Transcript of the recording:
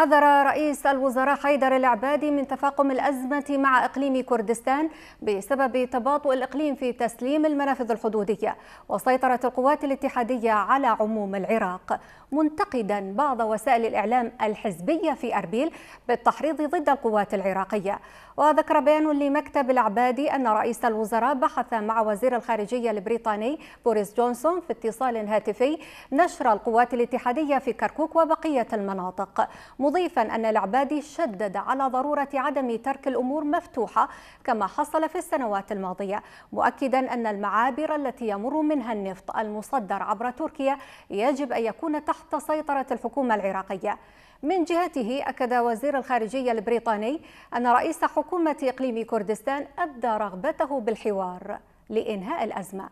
حذر رئيس الوزراء حيدر العبادي من تفاقم الأزمة مع إقليم كردستان بسبب تباطؤ الإقليم في تسليم المنافذ الحدودية وسيطرة القوات الاتحادية على عموم العراق منتقدا بعض وسائل الإعلام الحزبية في أربيل بالتحريض ضد القوات العراقية وذكر بيان لمكتب العبادي أن رئيس الوزراء بحث مع وزير الخارجية البريطاني بوريس جونسون في اتصال هاتفي نشر القوات الاتحادية في كركوك وبقية المناطق مضيفا أن العبادي شدد على ضرورة عدم ترك الأمور مفتوحة كما حصل في السنوات الماضية مؤكدا أن المعابر التي يمر منها النفط المصدر عبر تركيا يجب أن يكون تحت سيطرة الحكومة العراقية من جهته أكد وزير الخارجية البريطاني أن رئيس حكومة إقليم كردستان أبدى رغبته بالحوار لإنهاء الأزمة